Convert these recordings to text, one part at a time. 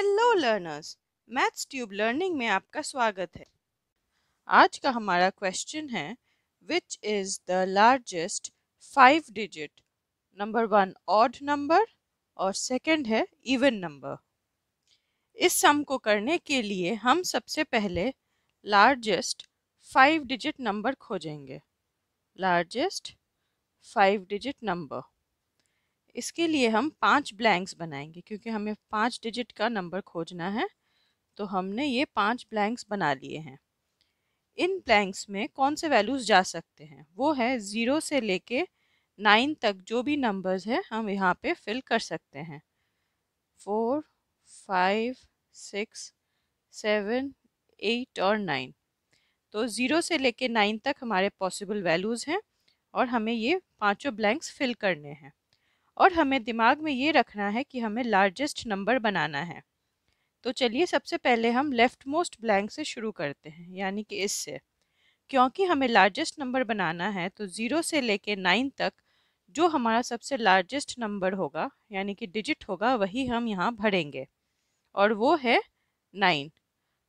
hello learners maths tube learning में आपका स्वागत है आज का हमारा क्वेश्चन है which is the largest five digit number one odd number और सेकंड है इवन नंबर इस सम को करने के लिए हम सबसे पहले लार्जेस्ट फाइव डिजिट नंबर खोजेंगे लार्जेस्ट फाइव डिजिट नंबर इसके लिए हम पांच ब्लैंक्स बनाएंगे क्योंकि हमें पांच डिजिट का नंबर खोजना है तो हमने ये पांच ब्लैंक्स बना लिए हैं इन ब्लैंक्स में कौन से वैल्यूज़ जा सकते हैं वो है ज़ीरो से लेके नाइन तक जो भी नंबर्स है हम यहाँ पे फिल कर सकते हैं four five six seven eight और नाइन तो ज़ीरो से लेके नाइन तक हमारे पॉसिबल वैल्यूज़ हैं और हमें ये पांचों ब्लैंक्स फिल करने हैं और हमें दिमाग में ये रखना है कि हमें लार्जेस्ट नंबर बनाना है तो चलिए सबसे पहले हम लेफ़्ट मोस्ट ब्लैंक से शुरू करते हैं यानी कि इससे क्योंकि हमें लार्जेस्ट नंबर बनाना है तो ज़ीरो से लेके नाइन तक जो हमारा सबसे लार्जेस्ट नंबर होगा यानी कि डिजिट होगा वही हम यहाँ भरेंगे और वो है नाइन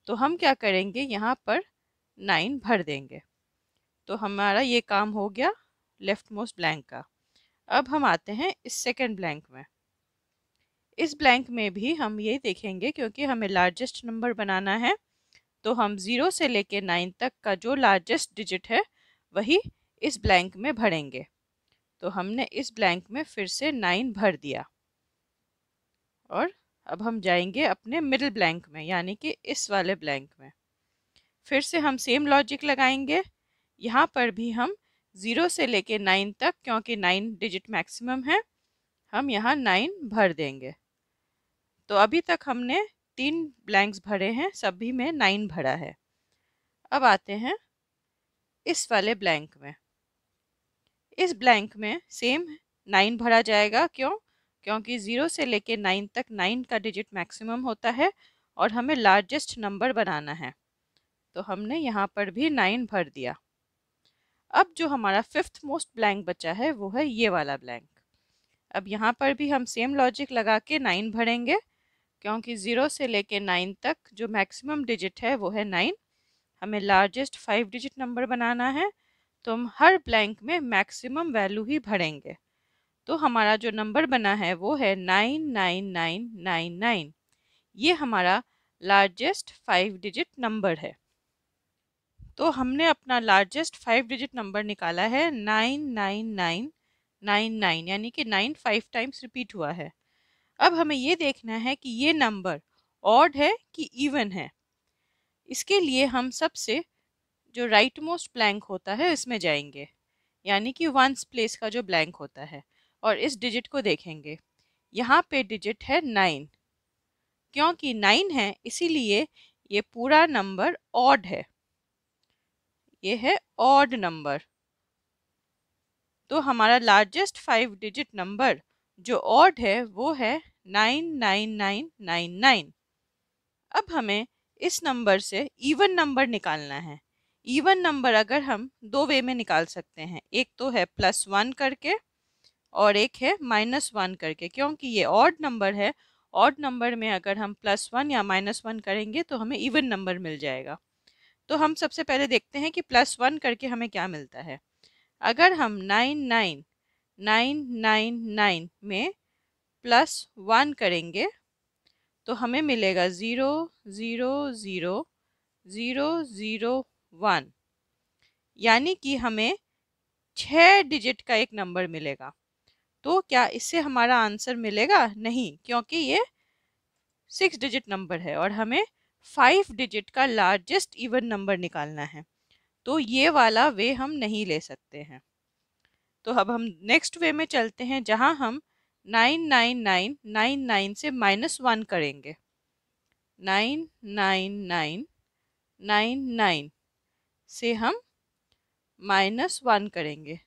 तो हम क्या करेंगे यहाँ पर नाइन भर देंगे तो हमारा ये काम हो गया लेफ़्ट मोस्ट ब्लैंक का अब हम आते हैं इस सेकेंड ब्लैंक में इस ब्लैंक में भी हम यही देखेंगे क्योंकि हमें लार्जेस्ट नंबर बनाना है तो हम ज़ीरो से लेके नाइन तक का जो लार्जेस्ट डिजिट है वही इस ब्लैंक में भरेंगे तो हमने इस ब्लैंक में फिर से नाइन भर दिया और अब हम जाएंगे अपने मिडिल ब्लैंक में यानी कि इस वाले ब्लैंक में फिर से हम सेम लॉजिक लगाएंगे यहाँ पर भी हम ज़ीरो से लेके नाइन तक क्योंकि नाइन डिजिट मैक्सिमम है हम यहाँ नाइन भर देंगे तो अभी तक हमने तीन ब्लैंक्स भरे हैं सभी में नाइन भरा है अब आते हैं इस वाले ब्लैंक में इस ब्लैंक में सेम नाइन भरा जाएगा क्यों क्योंकि ज़ीरो से लेके नाइन तक नाइन का डिजिट मैक्सिमम होता है और हमें लार्जेस्ट नंबर बनाना है तो हमने यहाँ पर भी नाइन भर दिया अब जो हमारा फिफ्थ मोस्ट ब्लैंक बचा है वो है ये वाला ब्लैंक अब यहाँ पर भी हम सेम लॉजिक लगा के नाइन भरेंगे क्योंकि ज़ीरो से लेके नाइन तक जो मैक्सिमम डिजिट है वो है नाइन हमें लार्जेस्ट फाइव डिजिट नंबर बनाना है तो हम हर ब्लैंक में मैक्सिमम वैल्यू ही भरेंगे तो हमारा जो नंबर बना है वो है nine nine nine nine nine ये हमारा लार्जेस्ट फाइव डिजिट नंबर है तो हमने अपना लार्जेस्ट फाइव डिजिट नंबर निकाला है nine nine nine nine nine यानी कि नाइन फाइव टाइम्स रिपीट हुआ है अब हमें ये देखना है कि ये नंबर ऑड है कि इवन है इसके लिए हम सबसे जो राइट मोस्ट ब्लैंक होता है इसमें जाएंगे यानी कि वंस प्लेस का जो ब्लैंक होता है और इस डिजिट को देखेंगे यहाँ पे डिजिट है नाइन क्योंकि नाइन है इसीलिए ये पूरा नंबर ऑड है ये है ऑड नंबर तो हमारा लार्जेस्ट फाइव डिजिट नंबर जो ऑड है वो है nine nine nine nine nine अब हमें इस नंबर से इवन नंबर निकालना है इवन नंबर अगर हम दो वे में निकाल सकते हैं एक तो है प्लस वन करके और एक है माइनस वन करके क्योंकि ये ऑड नंबर है ऑड नंबर में अगर हम प्लस वन या माइनस वन करेंगे तो हमें इवन नंबर मिल जाएगा तो हम सबसे पहले देखते हैं कि प्लस वन करके हमें क्या मिलता है अगर हम nine nine nine nine nine में प्लस वन करेंगे तो हमें मिलेगा zero zero zero zero zero one यानी कि हमें छः डिजिट का एक नंबर मिलेगा तो क्या इससे हमारा आंसर मिलेगा नहीं क्योंकि ये सिक्स डिजिट नंबर है और हमें फाइव डिजिट का लार्जेस्ट इवन नंबर निकालना है तो ये वाला वे हम नहीं ले सकते हैं तो अब हम नेक्स्ट वे में चलते हैं जहां हम nine nine nine nine nine से माइनस वन करेंगे nine nine nine nine nine से हम माइनस वन करेंगे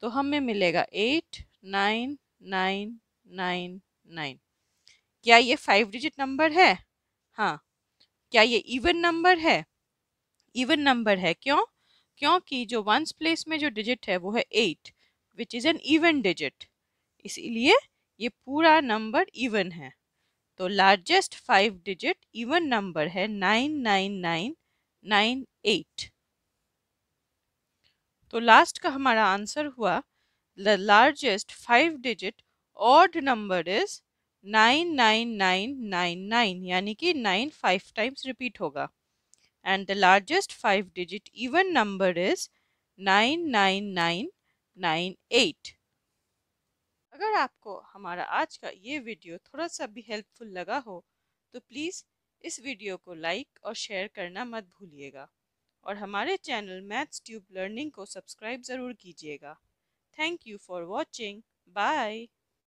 तो हमें मिलेगा eight nine nine nine nine क्या ये फाइव डिजिट नंबर है हाँ क्या ये इवन नंबर है इवन नंबर है क्यों क्योंकि जो वंस प्लेस में जो डिजिट है वो है eight which is an even digit इसीलिए ये पूरा नंबर इवन है तो largest five digit even number है nine nine nine nine eight तो लास्ट का हमारा आंसर हुआ the largest five digit odd number is nine nine nine nine nine यानी कि नाइन फाइव टाइम्स रिपीट होगा and the largest five digit even number is nine nine nine nine eight अगर आपको हमारा आज का ये वीडियो थोड़ा सा भी हेल्पफुल लगा हो तो प्लीज़ इस वीडियो को लाइक और शेयर करना मत भूलिएगा और हमारे चैनल मैथ्स ट्यूब लर्निंग को सब्सक्राइब ज़रूर कीजिएगा thank you for watching bye